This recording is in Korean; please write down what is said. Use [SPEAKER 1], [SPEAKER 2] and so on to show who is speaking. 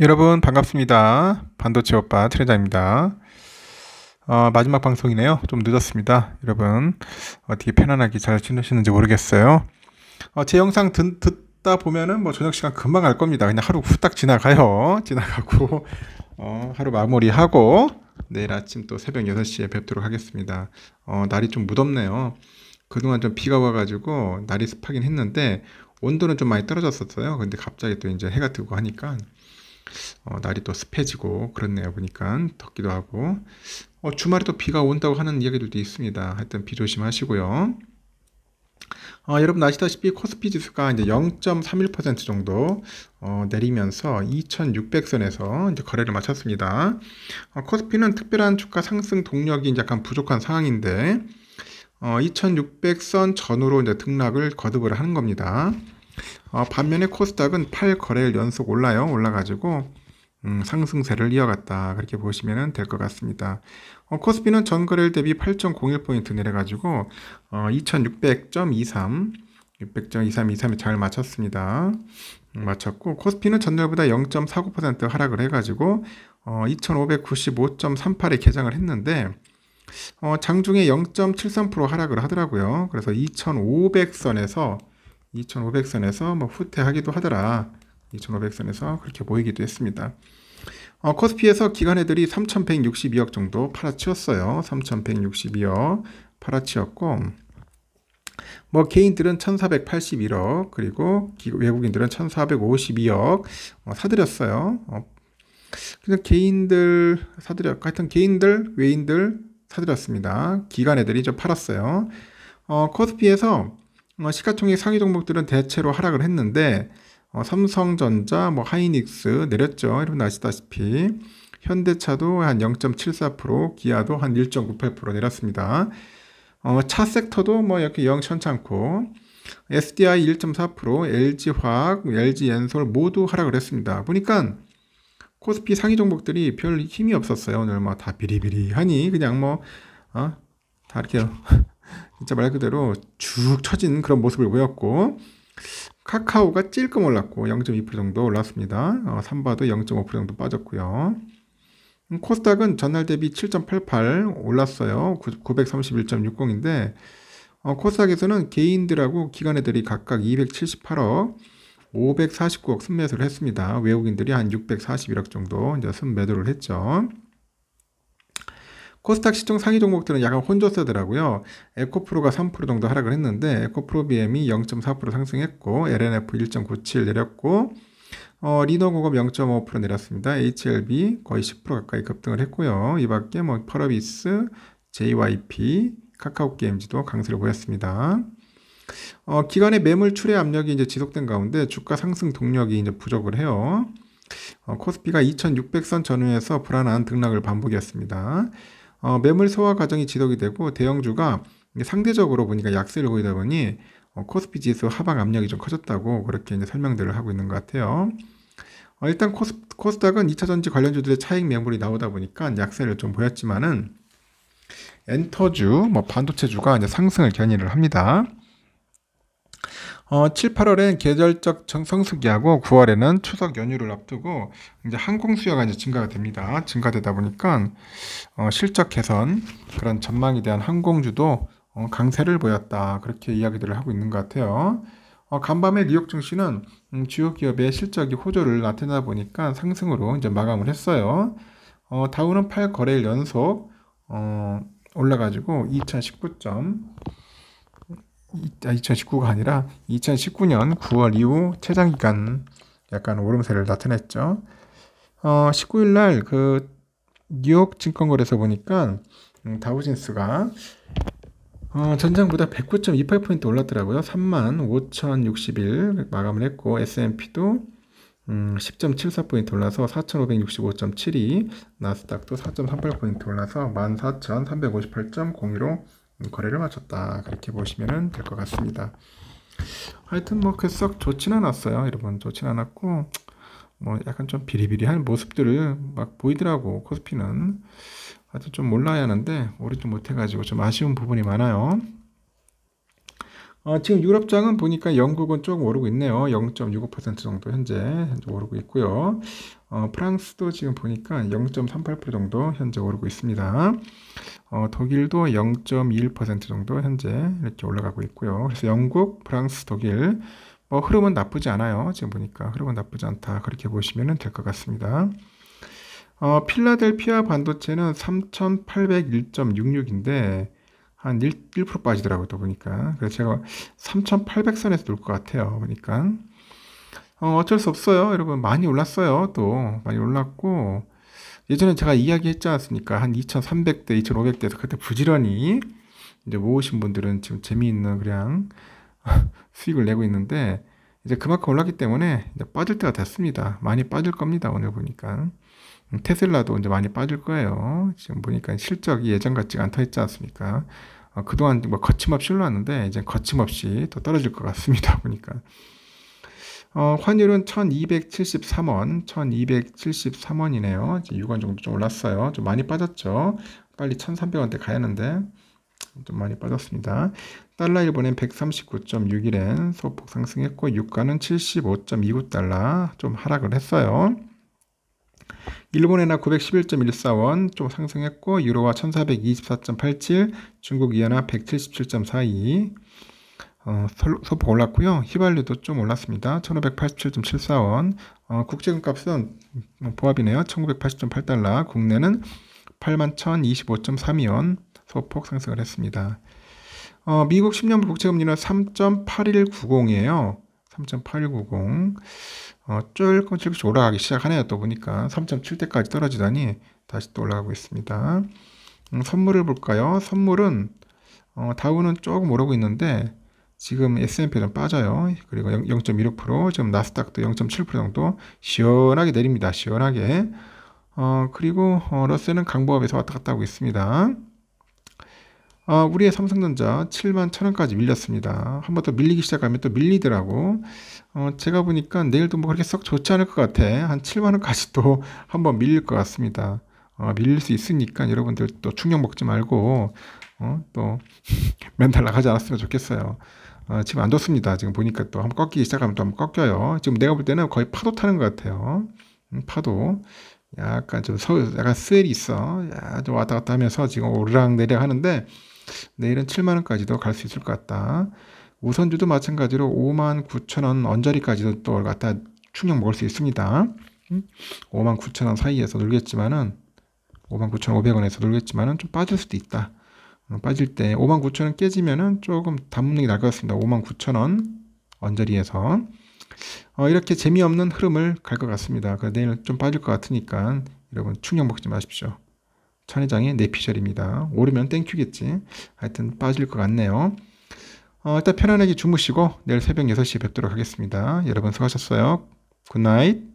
[SPEAKER 1] 여러분 반갑습니다. 반도체 오빠 트레자입니다. 어, 마지막 방송이네요. 좀 늦었습니다. 여러분 어떻게 편안하게 잘 지내시는지 모르겠어요. 어, 제 영상 듣, 다 보면은 뭐 저녁 시간 금방 갈 겁니다. 그냥 하루 후딱 지나가요. 지나가고 어, 하루 마무리하고 내일 아침 또 새벽 6시에 뵙도록 하겠습니다. 어, 날이 좀 무덥네요. 그동안 좀 비가 와가지고 날이 습하긴 했는데 온도는 좀 많이 떨어졌었어요. 근데 갑자기 또 이제 해가 뜨고 하니까 어, 날이 또 습해지고 그렇네요 보니까 덥기도 하고 어, 주말에 또 비가 온다고 하는 이야기들도 있습니다 하여튼 비 조심하시고요 어, 여러분 아시다시피 코스피 지수가 이제 0.31% 정도 어, 내리면서 2,600선에서 이제 거래를 마쳤습니다. 어, 코스피는 특별한 주가 상승 동력이 약간 부족한 상황인데 어, 2,600선 전후로 이제 등락을 거듭을 하는 겁니다. 어, 반면에 코스닥은 8거래일 연속 올라요. 올라가지고 음, 상승세를 이어갔다 그렇게 보시면 될 것 같습니다. 어, 코스피는 전거래일 대비 8.01포인트 내려가지고 어, 2600.23 600.2323에 잘 맞췄습니다. 음, 맞췄고 코스피는 전날보다 0.49% 하락을 해가지고 어, 2595.38에 개장을 했는데 어, 장중에 0.73% 하락을 하더라고요. 그래서 2500선에서 2500선에서 뭐 후퇴하기도 하더라. 2,500선에서 그렇게 보이기도 했습니다. 어, 코스피에서 기관애들이 3,162억 정도 팔아치웠어요. 3,162억 팔아치웠고 뭐 개인들은 1,481억 그리고 외국인들은 1,452억 어, 사들였어요. 어, 그래 개인들 사들였 하여튼 개인들 외인들 사들였습니다. 기관애들이 좀 팔았어요. 어, 코스피에서 어, 시가총액 상위 종목들은 대체로 하락을 했는데 어, 삼성전자, 뭐 하이닉스 내렸죠. 여러분 아시다시피 현대차도 한 0.74%, 기아도 한 1.98% 내렸습니다. 어, 차 섹터도 뭐 이렇게 영 천창고 SDI 1.4%, LG화학, LG엔솔 모두 하락을 했습니다. 보니까 코스피 상위 종목들이 별 힘이 없었어요. 오늘 뭐 다 비리비리하니 그냥 뭐다 어? 이렇게 진짜 말 그대로 쭉 처진 그런 모습을 보였고 카카오가 찔끔 올랐고 0.2% 정도 올랐습니다. 어, 삼바도 0.5% 정도 빠졌고요. 음, 코스닥은 전날 대비 7.88 올랐어요. 931.60인데 어, 코스닥에서는 개인들하고 기관애들이 각각 278억, 549억 순매수를 했습니다. 외국인들이 한 641억 정도 이제 순매도를 했죠. 코스닥 시청 상위 종목들은 약간 혼조세더라고요. 에코프로가 3% 정도 하락을 했는데 에코프로비엠이 0.4% 상승했고 LNF 1.97 내렸고 어, 리노공업 0.5% 내렸습니다. HLB 거의 10% 가까이 급등을 했고요. 이 밖에 뭐 퍼러비스, JYP, 카카오게임즈도 강세를 보였습니다. 어, 기간의 매물 출회 압력이 이제 지속된 가운데 주가 상승 동력이 이제 부족을 해요. 어, 코스피가 2600선 전후에서 불안한 등락을 반복했습니다. 어, 매물 소화 과정이 지속이 되고 대형주가 상대적으로 보니까 약세를 보이다 보니 어, 코스피 지수 하방 압력이 좀 커졌다고 그렇게 이제 설명들을 하고 있는 것 같아요. 어, 일단 코스, 코스닥은 2차 전지 관련주들의 차익 매물이 나오다 보니까 약세를 좀 보였지만은 엔터주, 뭐 반도체주가 이제 상승을 견인을 합니다. 어, 7, 8월엔 계절적 성수기하고 9월에는 추석 연휴를 앞두고 이제 항공 수요가 이제 증가가 됩니다. 증가되다 보니까 어, 실적 개선 그런 전망에 대한 항공주도 어, 강세를 보였다. 그렇게 이야기들을 하고 있는 것 같아요. 어, 간밤에 뉴욕 증시는 음, 주요 기업의 실적이 호조를 나타내다 보니까 상승으로 이제 마감을 했어요. 어, 다우는 8거래일 연속 어, 올라가지고 2019점 2019가 아니라 2019년 9월 이후 최장 기간 약간 오름세를 나타냈죠. 어, 19일 날그 뉴욕 증권거래소 보니까 음, 다우진스가 어, 전장보다 109.28포인트 올랐더라고요. 3만 5,061 마감을 했고 S&P도 음, 10.74포인트 올라서 4,565.72 나스닥도 4.38포인트 올라서 14,358.02로 거래를 마쳤다 그렇게 보시면 될 것 같습니다 하여튼 뭐그 썩 좋진 않았어요 여러분 좋진 않았고 뭐 약간 좀 비리비리한 모습들을 막 보이더라고 코스피는 하여튼 좀 몰라야 하는데 오래 좀 못해가지고 좀 아쉬운 부분이 많아요 어, 지금 유럽장은 보니까 영국은 조금 오르고 있네요. 0.65% 정도 현재, 현재 오르고 있고요. 어, 프랑스도 지금 보니까 0.38% 정도 현재 오르고 있습니다. 어, 독일도 0.21% 정도 현재 이렇게 올라가고 있고요. 그래서 영국, 프랑스, 독일 뭐 흐름은 나쁘지 않아요. 지금 보니까 흐름은 나쁘지 않다. 그렇게 보시면 될 것 같습니다. 어, 필라델피아 반도체는 3,801.66인데 한 1, 1% 빠지더라고요, 또 보니까. 그래서 제가 3,800선에서 놀 것 같아요, 보니까. 어, 어쩔 수 없어요. 여러분, 많이 올랐어요, 또. 많이 올랐고. 예전에 제가 이야기 했지 않습니까한 2,300대, 2,500대에서 그때 부지런히 이제 모으신 분들은 지금 재미있는 그냥 수익을 내고 있는데, 이제 그만큼 올랐기 때문에 이제 빠질 때가 됐습니다. 많이 빠질 겁니다, 오늘 보니까. 테슬라도 이제 많이 빠질 거예요. 지금 보니까 실적이 예전 같지가 않다 했지 않습니까? 어, 그동안 뭐 거침없이 올라왔는데 이제 거침없이 또 떨어질 것 같습니다. 보니까. 어, 환율은 1273원, 1273원이네요. 이제 6원 정도 좀 올랐어요. 좀 많이 빠졌죠. 빨리 1300원대 가야 하는데 좀 많이 빠졌습니다. 달러 일본엔 1 3 9 6일엔 소폭 상승했고 유가는 75.29달러 좀 하락을 했어요. 일본에나 911.14원 좀 상승했고 유로화 1424.87 중국 이하나 177.42 어, 소폭 올랐고요. 휘발유도 좀 올랐습니다. 1587.74원 어, 국제금값은 음, 보합이네요. 1980.8달러 국내는 81,025.32원 소폭 상승을 했습니다. 어, 미국 10년물 국채금리는 3.8190이에요. 3.8190. 어, 조금씩 올라가기 시작하네요. 또 보니까 3.7대까지 떨어지더니 다시 또 올라가고 있습니다. 음, 선물을 볼까요? 선물은 어, 다우는 조금 오르고 있는데 지금 S&P는 빠져요. 그리고 0.16% 지금 나스닥도 0.7% 정도 시원하게 내립니다. 시원하게. 어, 그리고 어, 러셀은 강보합에서 왔다 갔다 하고 있습니다. 어, 우리의 삼성전자 7만 0원까지 밀렸습니다. 한 번 더 밀리기 시작하면 또 밀리더라고. 어, 제가 보니까 내일도 뭐 그렇게 썩 좋지 않을 것 같아. 한 7만원까지 또 한번 밀릴 것 같습니다. 어, 밀릴 수 있으니까 여러분들 또 충격 먹지 말고, 어, 또 멘탈 나가지 않았으면 좋겠어요. 어, 지금 안 좋습니다. 지금 보니까 또 한번 꺾이기 시작하면 또 한번 꺾여요. 지금 내가 볼 때는 거의 파도 타는 것 같아요. 음, 파도. 약간 좀 서, 약간 스웰이 있어. 야, 좀 왔다 갔다 하면서 지금 오르락 내리락 하는데, 내일은 7만 원까지도 갈 수 있을 것 같다. 우선주도 마찬가지로 5만 9천 원 언저리까지도 또 갖다 충격 먹을 수 있습니다. 5만 9천 원 사이에서 놀겠지만은 5만9천5백원에서 놀겠지만은 좀 빠질 수도 있다. 빠질 때5만9천원 깨지면은 조금 단문능이 날 것 같습니다. 5만9천원 언저리에서 어, 이렇게 재미없는 흐름을 갈 것 같습니다. 그 내일 좀 빠질 것 같으니까 여러분 충격 먹지 마십시오. 천회장의내 피셜입니다. 오르면 땡큐겠지. 하여튼 빠질 것 같네요. 어, 일단 편안하게 주무시고 내일 새벽 6시에 뵙도록 하겠습니다. 여러분 수고하셨어요. 굿나잇.